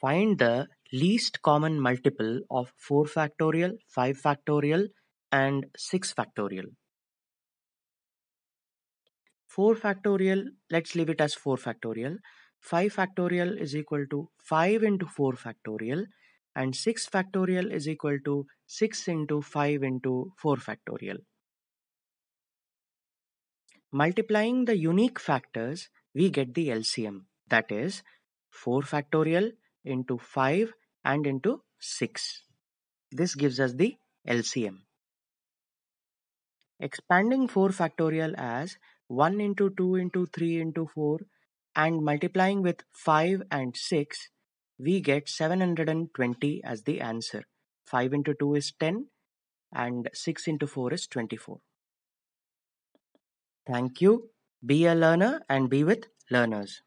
Find the least common multiple of four factorial, five factorial and six factorial. 4 factorial, let's leave it as 4 factorial. 5 factorial is equal to 5 into 4 factorial and 6 factorial is equal to 6 into 5 into 4 factorial. Multiplying the unique factors, we get the LCM that is 4 factorial into 5 and into 6. This gives us the LCM. Expanding 4 factorial as 1 into 2 into 3 into 4 and multiplying with 5 and 6, we get 720 as the answer. 5 into 2 is 10 and 6 into 4 is 24. Thank you. Be a learner and be with learners.